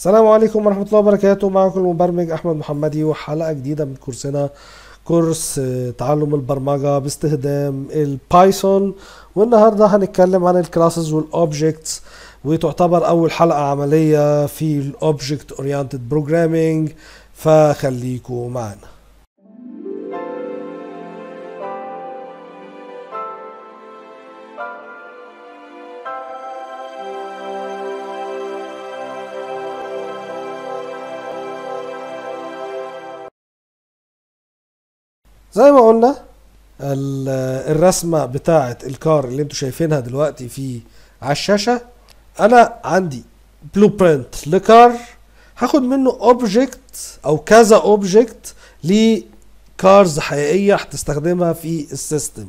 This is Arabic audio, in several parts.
السلام عليكم ورحمة الله وبركاته معكم المبرمج أحمد محمدي وحلقة جديدة من كورسنا كورس آه، تعلم البرمجة باستخدام البايثون والنهاردة هنتكلم عن الكلاسز والأوبجكتس وتعتبر أول حلقة عملية في الأوبجكت أورينتد بروجرامينج فخليكم معنا زي ما قلنا الرسمه بتاعه الكار اللي انتم شايفينها دلوقتي في على الشاشه انا عندي بلو برنت لكار هاخد منه اوبجكت او كذا اوبجكت لكارز حقيقيه هتستخدمها في السيستم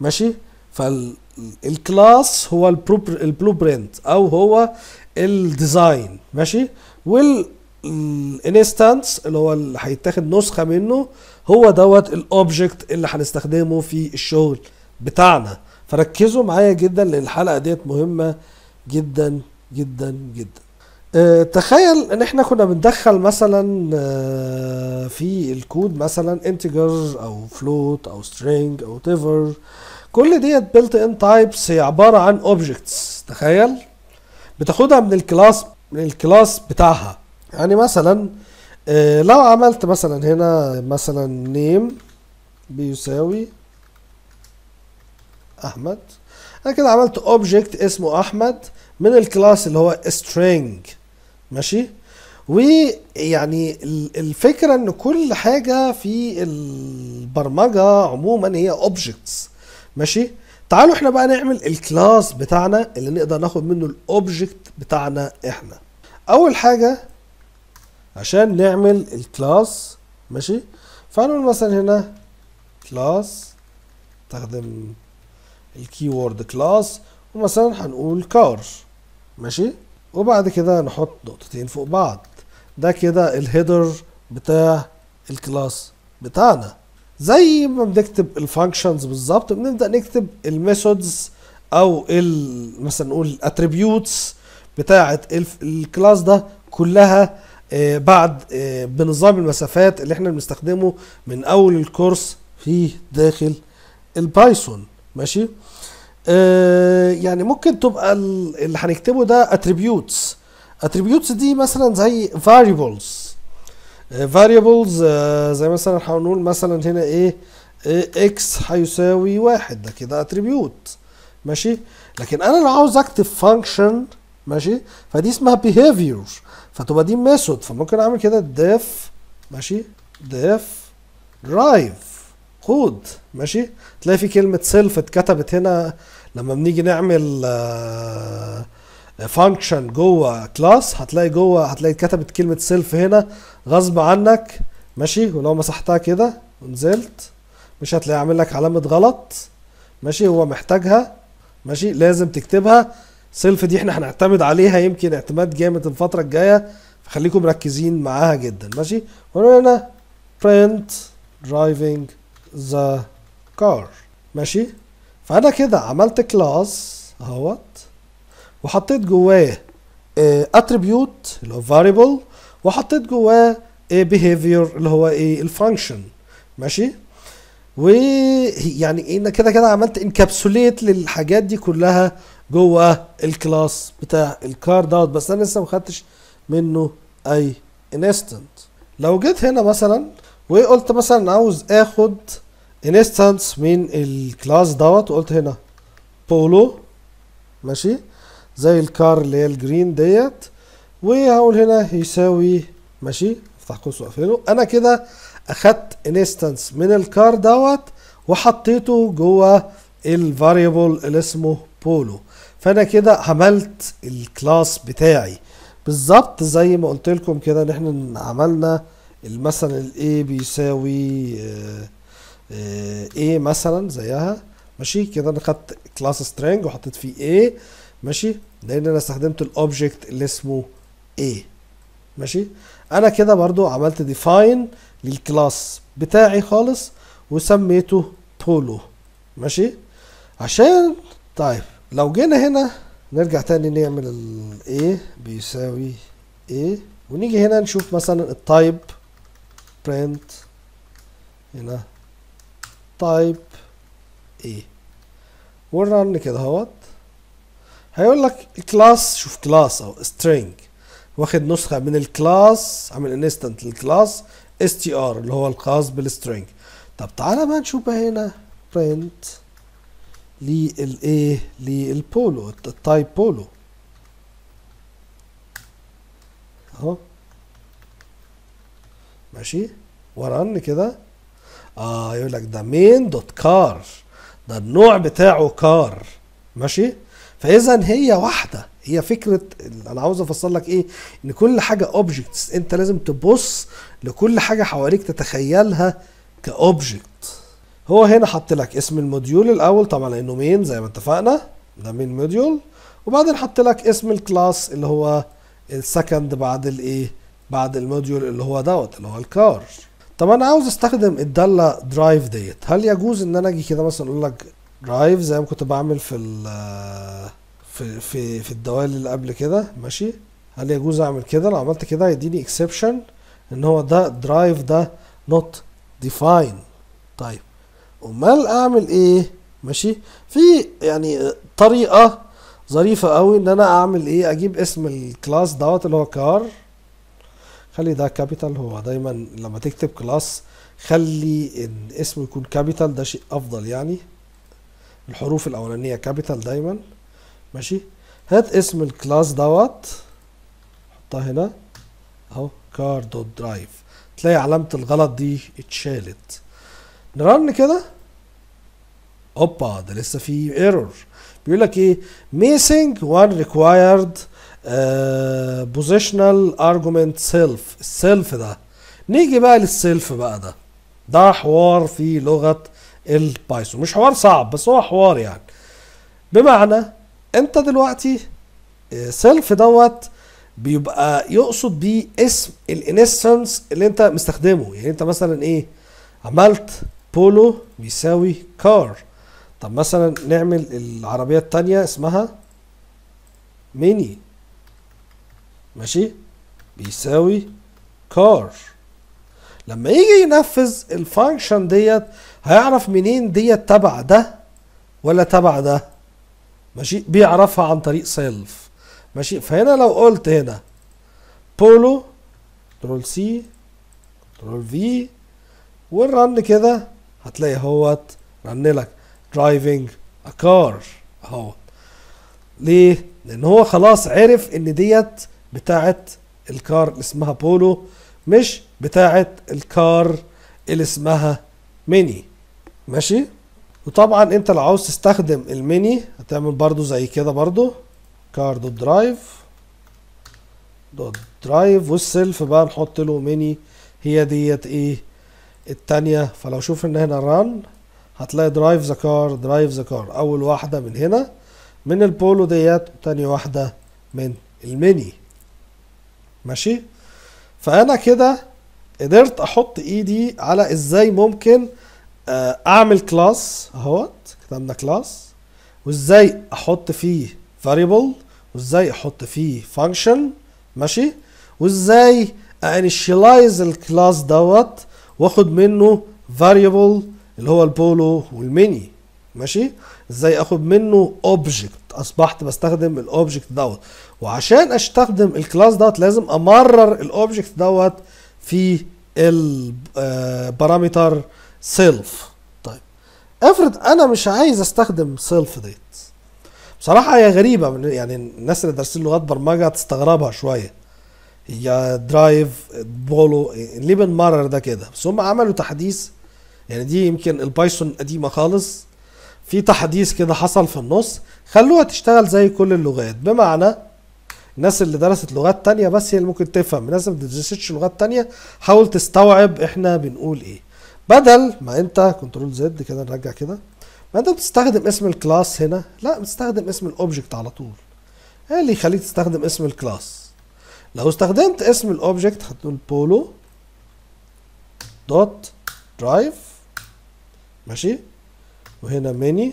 ماشي فالكلاس هو البلو برنت او هو الديزاين ماشي والانستانس اللي هو اللي هيتاخد نسخه منه هو دوت الاوبجكت اللي هنستخدمه في الشغل بتاعنا فركزوا معايا جدا لان الحلقه ديت مهمه جدا جدا جدا اه تخيل ان احنا كنا بندخل مثلا اه في الكود مثلا انتجر او فلوت او سترينج او تيفر كل ديت بيلت ان تايبس هي عباره عن اوبجكتس تخيل بتاخدها من الكلاس من الكلاس بتاعها يعني مثلا آه، لو عملت مثلا هنا مثلا نيم بيساوي احمد انا كده عملت اوبجكت اسمه احمد من الكلاس اللي هو string ماشي ويعني الفكره ان كل حاجه في البرمجه عموما هي اوبجكتس ماشي تعالوا احنا بقى نعمل الكلاس بتاعنا اللي نقدر ناخد منه الاوبجكت بتاعنا احنا اول حاجه عشان نعمل الكلاس ماشي فهنقول مثلا هنا كلاس تخدم الكي وورد كلاس ومثلا هنقول كار ماشي وبعد كده نحط نقطتين فوق بعض ده كده الهيدر بتاع الكلاس بتاعنا زي ما بنكتب الفانكشنز بالظبط بنبدا نكتب الميثودز او مثلا نقول الاتريبيوتس بتاعه الكلاس ده كلها آه، بعد آه، بنظام المسافات اللي احنا بنستخدمه من اول الكورس في داخل البايثون ماشي آه، يعني ممكن تبقى اللي هنكتبه ده اتريبيوتس اتريبيوتس دي مثلا زي variables variables زي مثلا هنقول مثلا هنا ايه اكس هيساوي واحد ده كده اتريبيوت ماشي لكن انا لو عاوز اكتب فانكشن ماشي فدي اسمها behavior فتبقى دي ميثود فممكن اعمل كده ديف ماشي ديف درايف خد ماشي تلاقي في كلمه سيلف اتكتبت هنا لما بنيجي نعمل فانكشن آه، جوه كلاس هتلاقي جوه هتلاقي اتكتبت كلمه سيلف هنا غصب عنك ماشي ولو مسحتها كده ونزلت مش هتلاقي عامل لك علامه غلط ماشي هو محتاجها ماشي لازم تكتبها سيلف دي احنا هنعتمد عليها يمكن اعتماد جامد الفتره الجايه فخليكم مركزين معاها جدا ماشي وهنا print driving the car ماشي فانا كده عملت كلاس اهوت وحطيت جواه اتريبيوت آه، اللي هو فاريبل وحطيت جواه آه، behavior اللي هو آه، يعني ايه الفانكشن ماشي ويعني ان كده كده عملت انكابسوليت للحاجات دي كلها جوه الكلاس بتاع الكار دوت بس انا لسه ما خدتش منه اي انستنت لو جيت هنا مثلا وقلت مثلا عاوز اخد انستنس من الكلاس دوت وقلت هنا بولو ماشي زي الكار اللي هي الجرين ديت وهقول هنا يساوي ماشي افتح قوس واقفله انا كده اخدت انستنس من الكار دوت وحطيته جوه الفاريبل اللي اسمه بولو فانا كده عملت الكلاس بتاعي بالظبط زي ما قلت لكم كده ان احنا عملنا مثلا الاي بيساوي اي آه، آه، مثلا زيها ماشي كده انا خدت كلاس سترينج وحطيت فيه اي ماشي لان انا استخدمت الاوبجكت اللي اسمه اي ماشي انا كده برضو عملت ديفاين للكلاس بتاعي خالص وسميته بولو ماشي عشان طيب لو جينا هنا نرجع تاني نعمل ال A بيساوي A ونيجي هنا نشوف مثلا التايب print هنا تايب A ورن كده اهوت هيقول لك الكلاس شوف كلاس او string واخد نسخة من الكلاس عامل انستنت للكلاس str اللي هو الخاص بالسترينج طب تعالى بقى نشوف هنا print للايه للبولو التايب بولو اهو ماشي ورن كده اه يقول لك ده مين دوت كار ده النوع بتاعه كار ماشي فاذا هي واحده هي فكره انا عاوز افسر لك ايه ان كل حاجه اوبجكتس انت لازم تبص لكل حاجه حواليك تتخيلها كاوبجكت هو هنا حط لك اسم الموديول الاول طبعا لانه مين زي ما اتفقنا ده مين موديول وبعدين حط لك اسم الكلاس اللي هو السكند بعد الايه بعد الموديول اللي هو دوت اللي هو الكار طب انا عاوز استخدم الداله درايف ديت هل يجوز ان انا اجي كده مثلا اقول لك درايف زي ما كنت بعمل في الـ آه، في في في الدوال اللي قبل كده ماشي هل يجوز اعمل كده لو عملت كده هيديني اكسبشن ان هو ده درايف ده نوت ديفاين طيب امال اعمل ايه ماشي في يعني طريقه ظريفه قوي ان انا اعمل ايه اجيب اسم الكلاس دوت اللي هو كار خلي ده كابيتال هو دايما لما تكتب كلاس خلي الاسم يكون كابيتال ده شيء افضل يعني الحروف الاولانيه كابيتال دايما ماشي هات اسم الكلاس دوت حطها هنا اهو كار دوت درايف تلاقي علامه الغلط دي اتشالت نرن كده اوبا ده لسه في ايرور بيقول لك ايه ميسنج وان ريكوايرد بوزيشنال ارجومنت سيلف السيلف ده نيجي بقى للسيلف بقى ده ده حوار في لغه البايثون مش حوار صعب بس هو حوار يعني بمعنى انت دلوقتي سيلف آه، دوت بيبقى يقصد بيه اسم الانستنس اللي انت مستخدمه يعني انت مثلا ايه عملت بولو بيساوي كار طب مثلا نعمل العربية التانية اسمها ميني ماشي بيساوي كار لما يجي ينفذ الفانكشن ديت هيعرف منين ديت تبع ده ولا تبع ده ماشي بيعرفها عن طريق سيلف ماشي فهنا لو قلت هنا بولو كنترول سي كنترول في والرن كده هتلاقي اهوت رن لك درايفنج ا كار اهوت ليه؟ لان هو خلاص عرف ان ديت بتاعه الكار اللي اسمها بولو مش بتاعه الكار اللي اسمها ميني ماشي؟ وطبعا انت لو عاوز تستخدم الميني هتعمل برضو زي كده برضو كار دوت درايف دوت درايف والسيلف بقى نحط له ميني هي ديت ايه التانية فلو شوف ان هنا ران هتلاقي درايف ذا كار درايف ذا كار اول واحدة من هنا من البولو ديت وتاني واحدة من الميني ماشي فانا كده قدرت احط ايدي على ازاي ممكن آه، اعمل كلاس اهوت كتبنا كلاس وازاي احط فيه فاريبل وازاي احط فيه فانكشن ماشي وازاي انشيلايز الكلاس دوت واخد منه فاريبل اللي هو البولو والميني ماشي ازاي اخد منه اوبجكت اصبحت بستخدم الاوبجكت دوت وعشان استخدم الكلاس دوت لازم امرر الاوبجكت دوت في البارامتر آه، سيلف طيب افرض انا مش عايز استخدم سيلف ديت بصراحه هي غريبه يعني الناس اللي دارسين لغات برمجه تستغربها شويه يا درايف بولو ليه بنمرر ده كده بس هم عملوا تحديث يعني دي يمكن البايثون قديمه خالص في تحديث كده حصل في النص خلوها تشتغل زي كل اللغات بمعنى الناس اللي درست لغات تانية بس هي اللي ممكن تفهم الناس اللي درستش لغات تانية حاول تستوعب احنا بنقول ايه بدل ما انت كنترول زد كده نرجع كده ما انت بتستخدم اسم الكلاس هنا لا بتستخدم اسم الاوبجكت على طول ايه اللي يخليك تستخدم اسم الكلاس لو استخدمت اسم الاوبجكت هتقول بولو دوت درايف ماشي وهنا ميني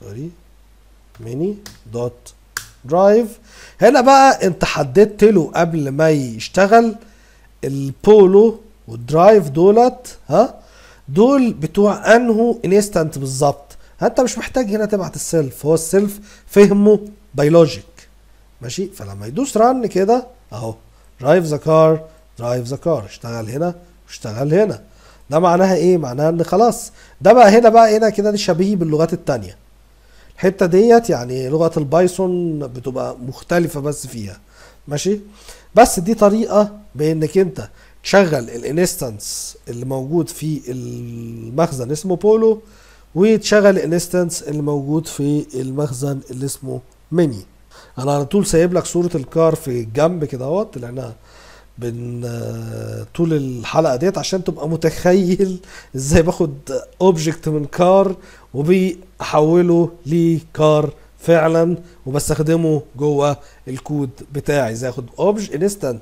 سوري ميني دوت درايف هنا بقى انت حددت له قبل ما يشتغل البولو والدرايف دولت ها دول بتوع انه انستنت بالظبط انت مش محتاج هنا تبعت السيلف هو السيلف فهمه بيولوجيك ماشي فلما يدوس رن كده اهو درايف ذا كار درايف ذا كار اشتغل هنا واشتغل هنا ده معناها ايه معناها ان خلاص ده بقى هنا بقى هنا كده شبيه باللغات التانية الحتة ديت يعني لغة البايثون بتبقى مختلفة بس فيها ماشي بس دي طريقة بانك انت تشغل الانستنس اللي موجود في المخزن اسمه بولو وتشغل الانستنس اللي موجود في المخزن اللي اسمه مني انا على طول سايب لك صوره الكار في الجنب كده اهوت طلعنا بن آه، طول الحلقه ديت عشان تبقى متخيل ازاي باخد اوبجكت من كار وبيحوله لكار فعلا وبستخدمه جوه الكود بتاعي ازاي اخد اوبج انستنت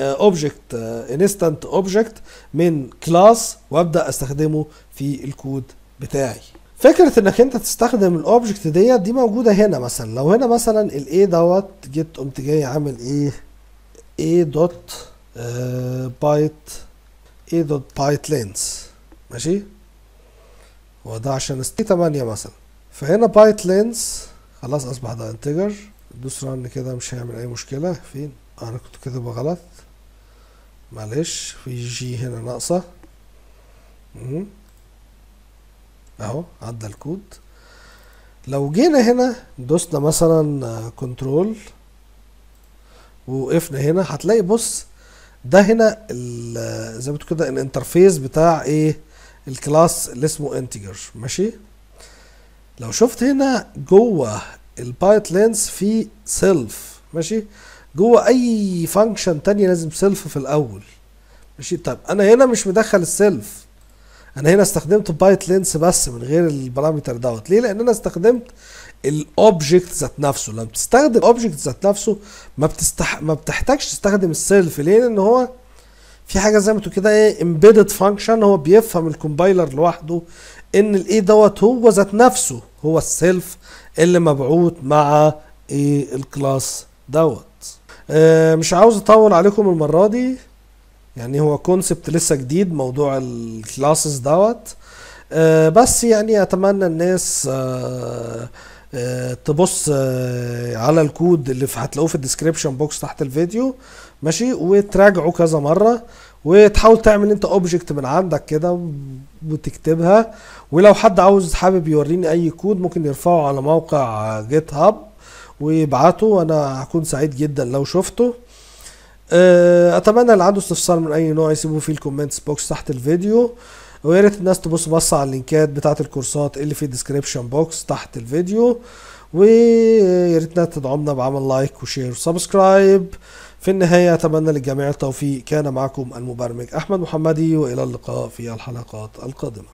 اوبجكت انستنت اوبجكت من كلاس وابدا استخدمه في الكود بتاعي فكره انك انت تستخدم الاوبجكت ديت دي موجوده هنا مثلا لو هنا مثلا الاي دوت جيت قمت جاي عامل ايه اي دوت بايت اي دوت بايت لينس ماشي هو ده عشان ستي 8 مثلا فهنا بايت لينس خلاص اصبح ده انتجر دوس رن كده مش هيعمل اي مشكله فين آه، انا كنت كده غلط معلش في جي هنا ناقصه اهو عدى الكود لو جينا هنا دوسنا مثلا كنترول آه، ووقفنا هنا هتلاقي بص ده هنا آه، زي ما كده الانترفيس بتاع ايه الكلاس اللي اسمه انتجر ماشي لو شفت هنا جوه البايت لينس في سيلف ماشي جوه اي فانكشن تانية لازم سيلف في الاول ماشي طب انا هنا مش مدخل السيلف انا هنا استخدمت بايت لينس بس من غير البارامتر دوت ليه لان انا استخدمت الاوبجكت ذات نفسه لما بتستخدم الاوبجكت ذات نفسه ما بتستح ما بتحتاجش تستخدم السيلف ليه لان هو في حاجه زي ما انتوا كده ايه امبيدد فانكشن هو بيفهم الكومبايلر لوحده ان الايه دوت هو ذات نفسه هو السيلف اللي مبعوث مع ايه الكلاس دوت اه مش عاوز اطول عليكم المره دي يعني هو كونسبت لسه جديد موضوع الكلاسز دوت آه، بس يعني اتمنى الناس آه، آه، تبص على الكود اللي هتلاقوه في الديسكريبشن بوكس تحت الفيديو ماشي وتراجعه كذا مره وتحاول تعمل انت اوبجكت من عندك كده وتكتبها ولو حد عاوز حابب يوريني اي كود ممكن يرفعه على موقع جيت هاب ويبعته وانا هكون سعيد جدا لو شفته آه، اتمنى اللي عنده استفسار من اي نوع يسيبوه في الكومنتس بوكس تحت الفيديو ويا ريت الناس تبص بص على اللينكات بتاعه الكورسات اللي في الديسكريبشن بوكس تحت الفيديو ويا ريتنا تدعمنا بعمل لايك وشير وسبسكرايب في النهايه اتمنى للجميع التوفيق كان معكم المبرمج احمد محمدي والى اللقاء في الحلقات القادمه